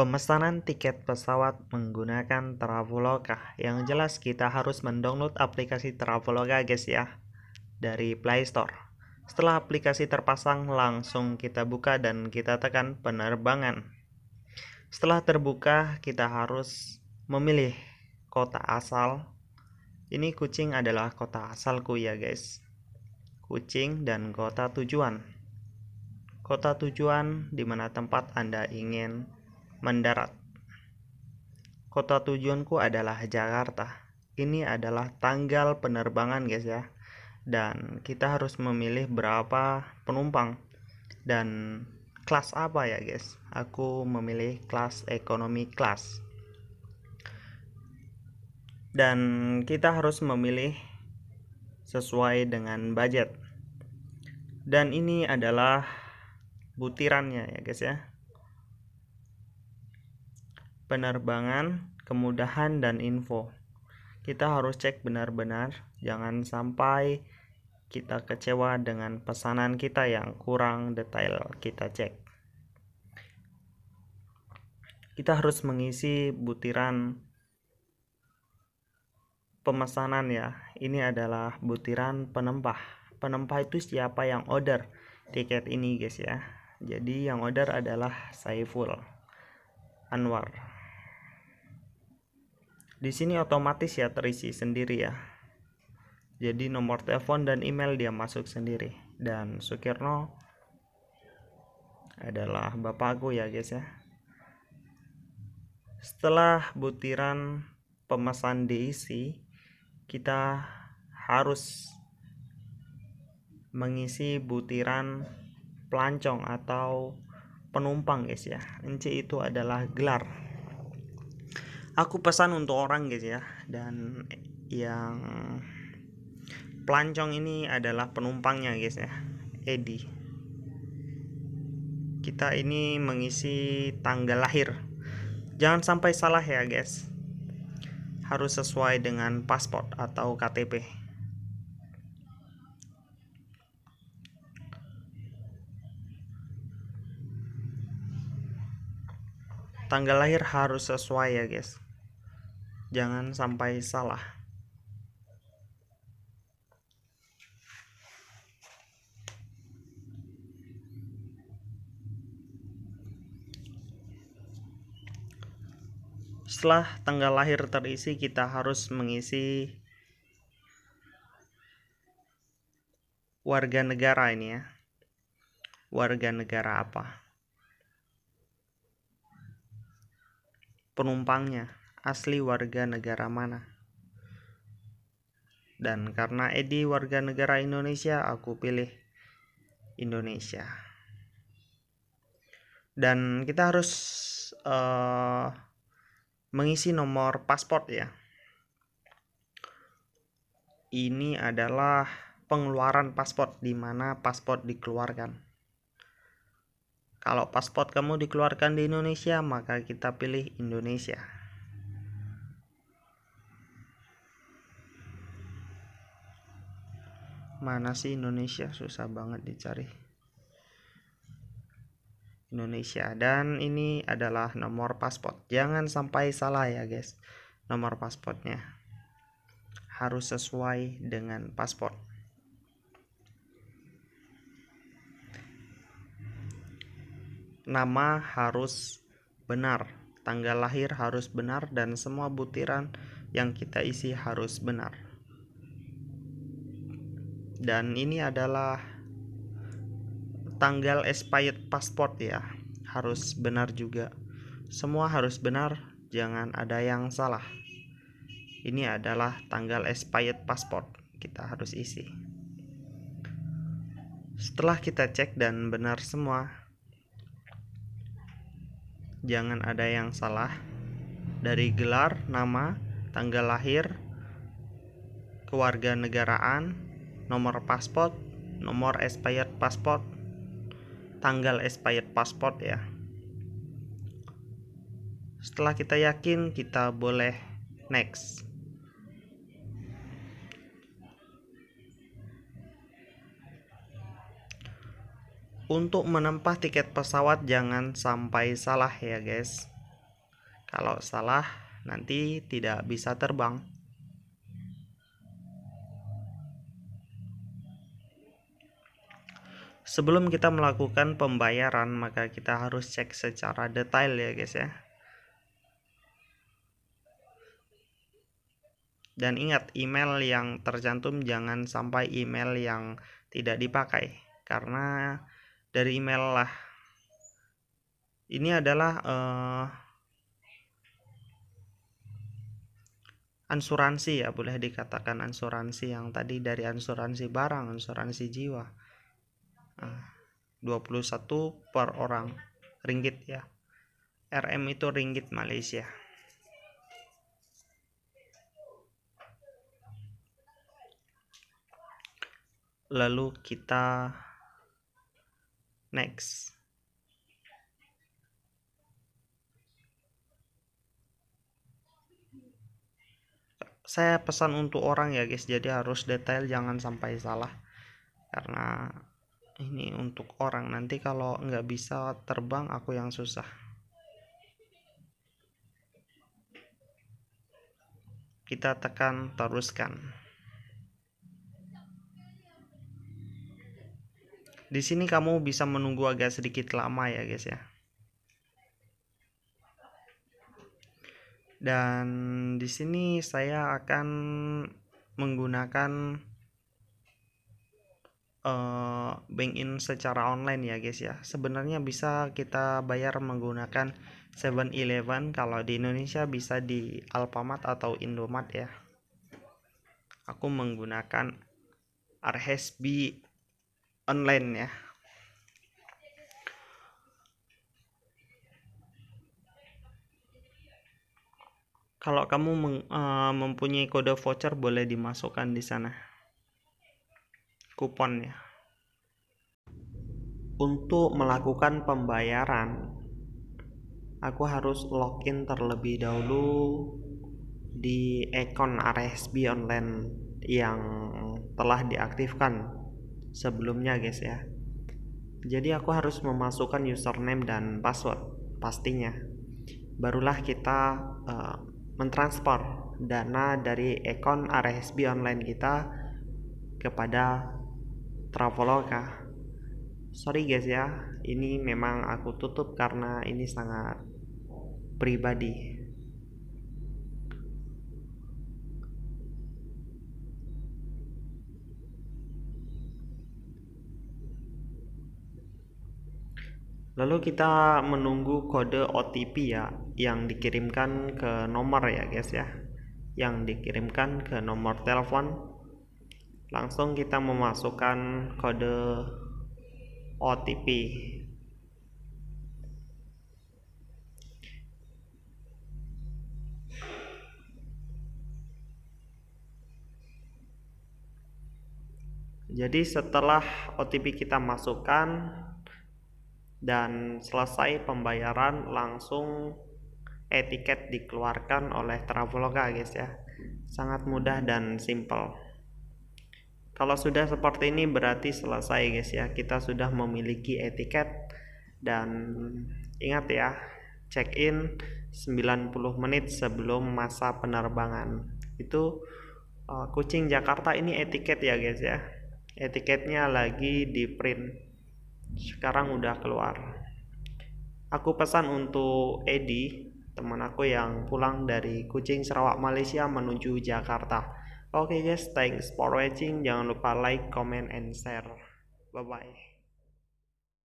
Pemesanan tiket pesawat menggunakan Traveloka. Yang jelas kita harus mendownload aplikasi Traveloka guys ya dari Play Store. Setelah aplikasi terpasang, langsung kita buka dan kita tekan penerbangan. Setelah terbuka, kita harus memilih kota asal. Ini Kucing adalah kota asalku ya guys. Kucing dan kota tujuan. Kota tujuan di mana tempat Anda ingin Mendarat. Kota tujuanku adalah Jakarta. Ini adalah tanggal penerbangan, guys ya. Dan kita harus memilih berapa penumpang dan kelas apa ya, guys. Aku memilih kelas ekonomi kelas. Dan kita harus memilih sesuai dengan budget. Dan ini adalah butirannya ya, guys ya penerbangan, kemudahan, dan info. Kita harus cek benar-benar, jangan sampai kita kecewa dengan pesanan kita yang kurang detail kita cek. Kita harus mengisi butiran pemesanan ya. Ini adalah butiran penempah. Penempah itu siapa yang order tiket ini guys ya. Jadi yang order adalah Saiful Anwar. Di sini otomatis ya terisi sendiri ya. Jadi nomor telepon dan email dia masuk sendiri. Dan Sukirno adalah bapakku ya guys ya. Setelah butiran pemesan diisi, kita harus mengisi butiran pelancong atau penumpang guys ya. Enci itu adalah gelar aku pesan untuk orang guys gitu ya dan yang pelancong ini adalah penumpangnya guys ya Edi kita ini mengisi tanggal lahir jangan sampai salah ya guys harus sesuai dengan paspor atau KTP tanggal lahir harus sesuai ya guys jangan sampai salah. Setelah tanggal lahir terisi, kita harus mengisi warga negara ini ya. Warga negara apa? Penumpangnya asli warga negara mana. Dan karena Edi warga negara Indonesia, aku pilih Indonesia. Dan kita harus uh, mengisi nomor paspor ya. Ini adalah pengeluaran paspor di mana paspor dikeluarkan. Kalau paspor kamu dikeluarkan di Indonesia, maka kita pilih Indonesia. mana sih Indonesia susah banget dicari Indonesia dan ini adalah nomor paspor jangan sampai salah ya guys nomor paspornya harus sesuai dengan paspor nama harus benar tanggal lahir harus benar dan semua butiran yang kita isi harus benar dan ini adalah tanggal expired passport ya harus benar juga semua harus benar jangan ada yang salah ini adalah tanggal expired passport kita harus isi setelah kita cek dan benar semua jangan ada yang salah dari gelar nama tanggal lahir kewarganegaraan nomor paspor, nomor expired paspor, tanggal expired paspor ya. Setelah kita yakin, kita boleh next. Untuk menempah tiket pesawat jangan sampai salah ya guys. Kalau salah nanti tidak bisa terbang. sebelum kita melakukan pembayaran maka kita harus cek secara detail ya guys ya dan ingat email yang tercantum jangan sampai email yang tidak dipakai karena dari email lah ini adalah uh, eh, ansuransi ya boleh dikatakan ansuransi yang tadi dari ansuransi barang ansuransi jiwa 21 ah, per orang ringgit ya RM itu ringgit Malaysia lalu kita next saya pesan untuk orang ya guys jadi harus detail jangan sampai salah karena ini untuk orang nanti kalau nggak bisa terbang aku yang susah kita tekan teruskan di sini kamu bisa menunggu agak sedikit lama ya guys ya dan di sini saya akan menggunakan uh, bank in secara online ya guys ya sebenarnya bisa kita bayar menggunakan 7-Eleven kalau di Indonesia bisa di Alfamart atau Indomart ya aku menggunakan RHSB online ya kalau kamu eh, mempunyai kode voucher boleh dimasukkan di sana kuponnya. Untuk melakukan pembayaran, aku harus login terlebih dahulu di eKon RSB online yang telah diaktifkan sebelumnya guys ya. Jadi aku harus memasukkan username dan password pastinya. Barulah kita uh, mentransfer dana dari eKon RSB online kita kepada Traveloka sorry guys ya ini memang aku tutup karena ini sangat pribadi Lalu kita menunggu kode OTP ya yang dikirimkan ke nomor ya guys ya. Yang dikirimkan ke nomor telepon langsung kita memasukkan kode OTP Jadi setelah OTP kita masukkan dan selesai pembayaran langsung etiket dikeluarkan oleh Traveloka guys ya. Sangat mudah dan simple. Kalau sudah seperti ini berarti selesai guys ya. Kita sudah memiliki etiket dan ingat ya, check in 90 menit sebelum masa penerbangan. Itu uh, kucing Jakarta ini etiket ya guys ya. Etiketnya lagi di print. Sekarang udah keluar. Aku pesan untuk Edi, teman aku yang pulang dari Kucing Sarawak Malaysia menuju Jakarta Oke okay guys, thanks for watching. Jangan lupa like, comment, and share. Bye bye.